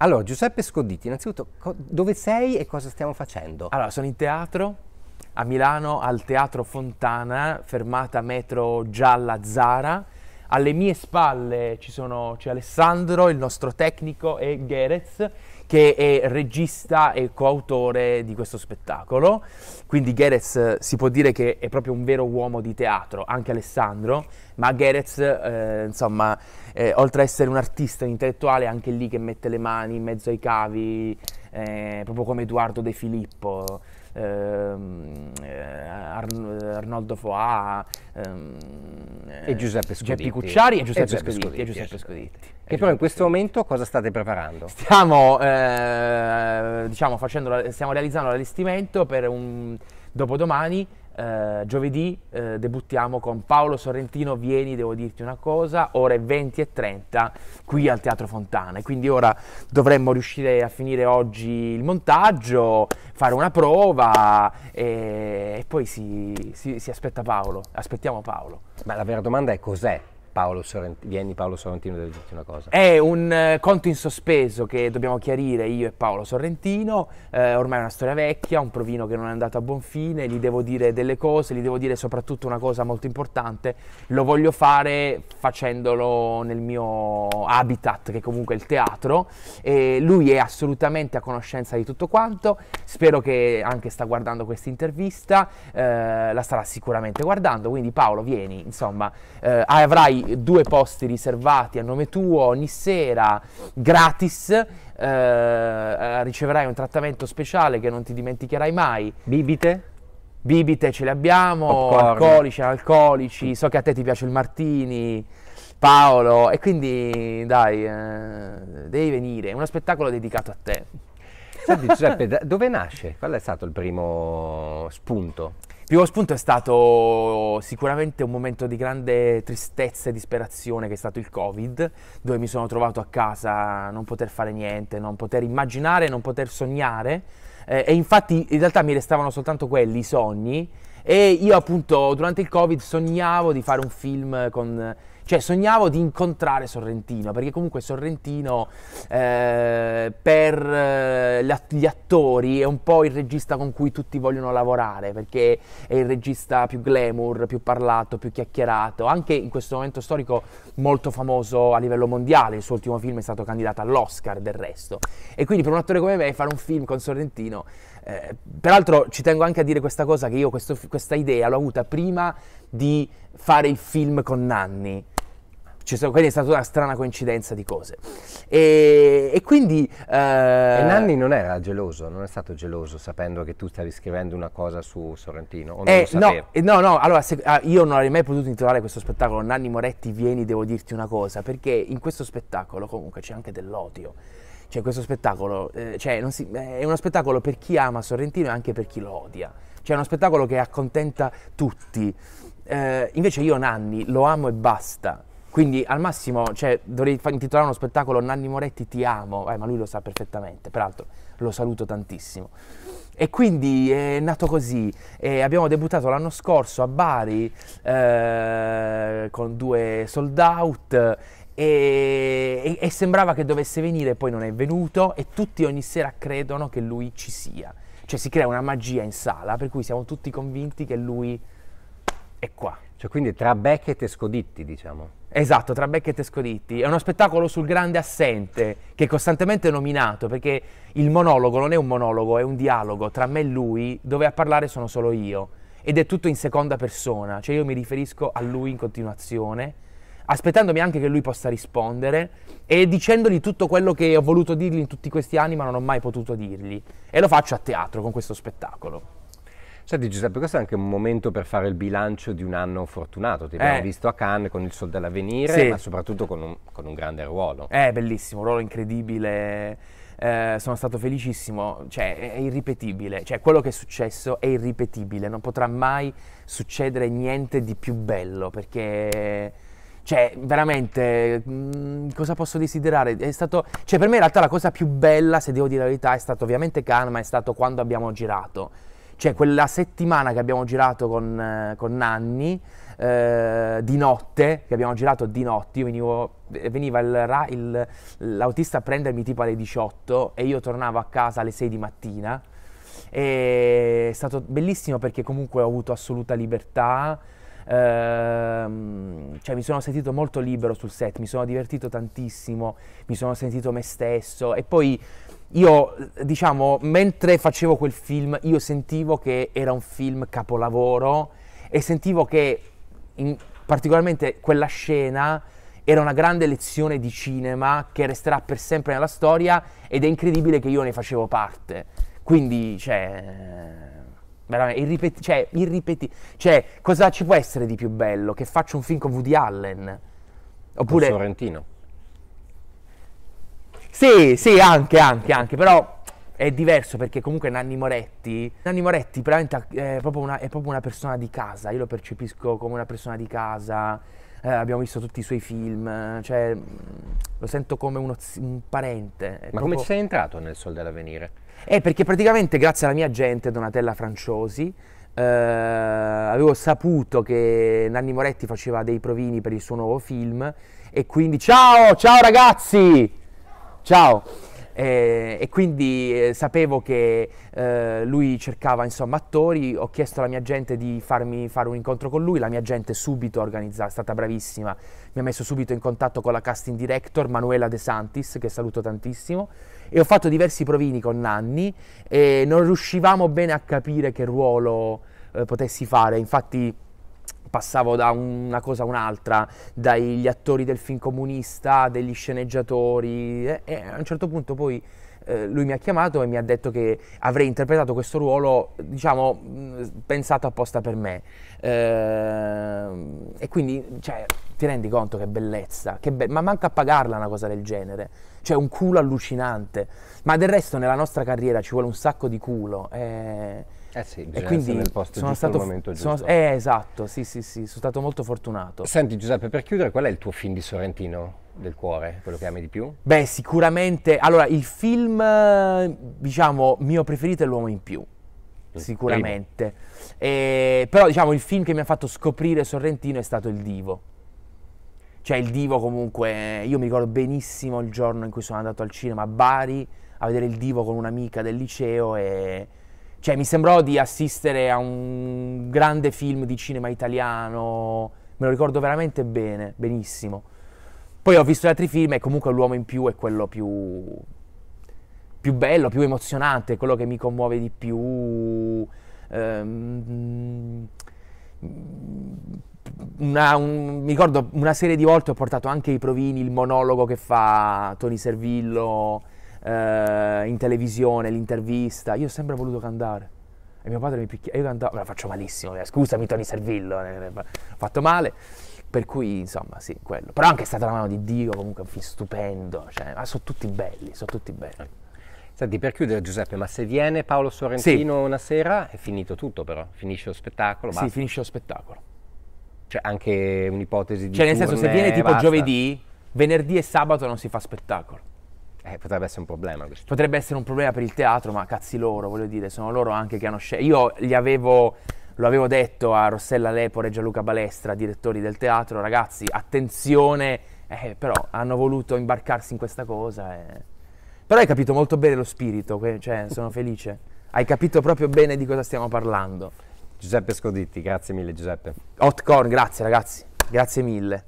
Allora, Giuseppe Scodditi, innanzitutto co- dove sei e cosa stiamo facendo? Allora, sono in teatro a Milano al Teatro Fontana, fermata metro gialla Zara alle mie spalle ci sono c'è Alessandro, il nostro tecnico, e Gerez, che è regista e coautore di questo spettacolo. Quindi Gerez si può dire che è proprio un vero uomo di teatro, anche Alessandro, ma Gerez, eh, insomma, eh, oltre ad essere un artista, un intellettuale, è anche lì che mette le mani in mezzo ai cavi, eh, proprio come Edoardo De Filippo, ehm, eh, Arn eh, Arnoldo Foà ehm, e Giuseppe Scuditti. Cucciari e Giuseppe, e Giuseppe Scuditti. Scuditti, e Giuseppe ecco. Scuditti. Che però in questo momento cosa state preparando? Stiamo, eh, diciamo, facendo, stiamo realizzando l'allestimento per un dopodomani Uh, giovedì uh, debuttiamo con Paolo Sorrentino, vieni, devo dirti una cosa, ore 20 e 30 qui al Teatro Fontana. Quindi ora dovremmo riuscire a finire oggi il montaggio, fare una prova e, e poi si, si, si aspetta Paolo, aspettiamo Paolo. Ma la vera domanda è cos'è Paolo Sorrentino, vieni Paolo Sorrentino e devi dirti una cosa. È un uh, conto in sospeso che dobbiamo chiarire io e Paolo Sorrentino, eh, ormai è una storia vecchia, un provino che non è andato a buon fine, gli devo dire delle cose, gli devo dire soprattutto una cosa molto importante, lo voglio fare facendolo nel mio habitat che comunque è il teatro e lui è assolutamente a conoscenza di tutto quanto, spero che anche sta guardando questa intervista, eh, la starà sicuramente guardando, quindi Paolo vieni, insomma eh, avrai due posti riservati a nome tuo ogni sera gratis, eh, riceverai un trattamento speciale che non ti dimenticherai mai. Bibite? Bibite ce le abbiamo, Popcorn. alcolici, analcolici, so che a te ti piace il martini, Paolo, e quindi dai, eh, devi venire, è uno spettacolo dedicato a te. Senti Giuseppe, dove nasce? Qual è stato il primo spunto? Il primo spunto è stato sicuramente un momento di grande tristezza e disperazione che è stato il Covid, dove mi sono trovato a casa non poter fare niente, non poter immaginare, non poter sognare. Eh, e infatti in realtà mi restavano soltanto quelli, i sogni. E io appunto durante il Covid sognavo di fare un film con cioè sognavo di incontrare Sorrentino, perché comunque Sorrentino eh, per eh, gli attori è un po' il regista con cui tutti vogliono lavorare, perché è il regista più glamour, più parlato, più chiacchierato, anche in questo momento storico molto famoso a livello mondiale, il suo ultimo film è stato candidato all'Oscar del resto. E quindi per un attore come me fare un film con Sorrentino eh, peraltro ci tengo anche a dire questa cosa che io questo, questa idea l'ho avuta prima di fare il film con Nanni. Cioè, sono, quindi è stata una strana coincidenza di cose. E, e quindi... Eh... E Nanni non era geloso, non è stato geloso sapendo che tu stavi scrivendo una cosa su Sorrentino? Eh, no, eh, no, no, allora se, ah, io non avrei mai potuto intitolare questo spettacolo Nanni Moretti vieni devo dirti una cosa, perché in questo spettacolo comunque c'è anche dell'odio. Cioè questo spettacolo eh, cioè, si, eh, è uno spettacolo per chi ama Sorrentino e anche per chi lo odia. Cioè è uno spettacolo che accontenta tutti. Eh, invece io Nanni lo amo e basta quindi al massimo cioè, dovrei intitolare uno spettacolo Nanni Moretti ti amo, eh, ma lui lo sa perfettamente, peraltro lo saluto tantissimo. E quindi è nato così, e abbiamo debuttato l'anno scorso a Bari eh, con due sold out e, e, sembrava che dovesse venire, poi non è venuto e tutti ogni sera credono che lui ci sia. Cioè si crea una magia in sala per cui siamo tutti convinti che lui è qua. Cioè quindi tra Beckett e Scoditti diciamo. Esatto, tra Beckett e Scoditti. È uno spettacolo sul grande assente, che è costantemente nominato, perché il monologo non è un monologo, è un dialogo tra me e lui, dove a parlare sono solo io. Ed è tutto in seconda persona, cioè io mi riferisco a lui in continuazione, aspettandomi anche che lui possa rispondere e dicendogli tutto quello che ho voluto dirgli in tutti questi anni, ma non ho mai potuto dirgli. E lo faccio a teatro con questo spettacolo. Senti Giuseppe, questo è anche un momento per fare il bilancio di un anno fortunato. Ti abbiamo eh. visto a Cannes con il Sol dell'Avvenire, sì. ma soprattutto con un, con un grande ruolo. È eh, bellissimo, un ruolo incredibile. Eh, sono stato felicissimo, cioè è, irripetibile, cioè quello che è successo è irripetibile, non potrà mai succedere niente di più bello perché cioè veramente mh, mm, cosa posso desiderare è stato cioè per me in realtà la cosa più bella se devo dire la verità è stato ovviamente Cannes ma è stato quando abbiamo girato cioè quella settimana che abbiamo girato con, eh, con Nanni, eh, di notte, che abbiamo girato di notte, venivo, eh, veniva il, il, l'autista a prendermi tipo alle 18 e io tornavo a casa alle 6 di mattina. E è stato bellissimo perché comunque ho avuto assoluta libertà, ehm, cioè mi sono sentito molto libero sul set, mi sono divertito tantissimo, mi sono sentito me stesso e poi io, diciamo, mentre facevo quel film, io sentivo che era un film capolavoro e sentivo che particolarmente quella scena era una grande lezione di cinema che resterà per sempre nella storia ed è incredibile che io ne facevo parte. Quindi, cioè Veramente, irripeti- cioè, irripeti- cioè, cosa ci può essere di più bello? Che faccio un film con Woody Allen? Oppure... Con Sorrentino. Sì, sì, anche, anche, anche, però è diverso perché comunque Nanni Moretti, Nanni Moretti eh, è proprio, una, è proprio una persona di casa, io lo percepisco come una persona di casa, eh, abbiamo visto tutti i suoi film, cioè lo sento come uno, un parente. Ma proprio... come ci sei entrato nel Sol dell'Avvenire? Eh, perché praticamente grazie alla mia gente, Donatella Franciosi, eh, avevo saputo che Nanni Moretti faceva dei provini per il suo nuovo film e quindi ciao, ciao ragazzi! Ciao! e, eh, e quindi eh, sapevo che eh, lui cercava insomma attori, ho chiesto alla mia gente di farmi fare un incontro con lui, la mia gente subito organizzata, è stata bravissima, mi ha messo subito in contatto con la casting director Manuela De Santis, che saluto tantissimo, e ho fatto diversi provini con Nanni e non riuscivamo bene a capire che ruolo eh, potessi fare, infatti passavo da una cosa a un'altra, dagli attori del film comunista, degli sceneggiatori e a un certo punto poi eh, lui mi ha chiamato e mi ha detto che avrei interpretato questo ruolo, diciamo, pensato apposta per me. Eh, e quindi, cioè, ti rendi conto che bellezza, che be ma manca a pagarla una cosa del genere. Cioè, un culo allucinante. Ma del resto nella nostra carriera ci vuole un sacco di culo. Eh, eh sì, e quindi sono stato, sono, eh, esatto, sì, sì, sì, sono stato molto fortunato. Senti Giuseppe, per chiudere, qual è il tuo film di Sorrentino del cuore, quello che ami di più? Beh, sicuramente, allora, il film, diciamo, mio preferito è L'Uomo in più, mm, sicuramente. E, eh, però, diciamo, il film che mi ha fatto scoprire Sorrentino è stato Il Divo. Cioè, Il Divo comunque, eh, io mi ricordo benissimo il giorno in cui sono andato al cinema a Bari a vedere Il Divo con un'amica del liceo e cioè, mi sembrò di assistere a un grande film di cinema italiano, me lo ricordo veramente bene, benissimo. Poi ho visto gli altri film e comunque l'uomo in più è quello più, più bello, più emozionante, quello che mi commuove di più. Ehm, una, un, mi ricordo una serie di volte ho portato anche i provini, il monologo che fa Tony Servillo eh, in televisione, l'intervista, io ho sempre voluto cantare. E mio padre mi picchiava, io cantavo, me la faccio malissimo, eh, scusami Tony Servillo, eh, eh, ho fatto male. Per cui, insomma, sì, quello. Però anche è stata la mano di Dio, comunque un film stupendo, cioè, ma sono tutti belli, sono tutti belli. Senti, per chiudere Giuseppe, ma se viene Paolo Sorrentino sì. una sera è finito tutto però, finisce lo spettacolo? Basta. Sì, finisce lo spettacolo. Cioè, anche un'ipotesi di... Cioè nel senso se viene tipo basta. giovedì, venerdì e sabato non si fa spettacolo. Eh, potrebbe essere un problema questo. Potrebbe essere un problema per il teatro, ma cazzi loro, voglio dire, sono loro anche che hanno scelto. Io gli avevo, lo avevo detto a Rossella Lepore e Gianluca Balestra, direttori del teatro, ragazzi, attenzione, eh, però hanno voluto imbarcarsi in questa cosa. Eh. Però hai capito molto bene lo spirito, cioè, sono felice. hai capito proprio bene di cosa stiamo parlando. Giuseppe Scoditti, grazie mille Giuseppe. Hot corn, grazie ragazzi, grazie mille.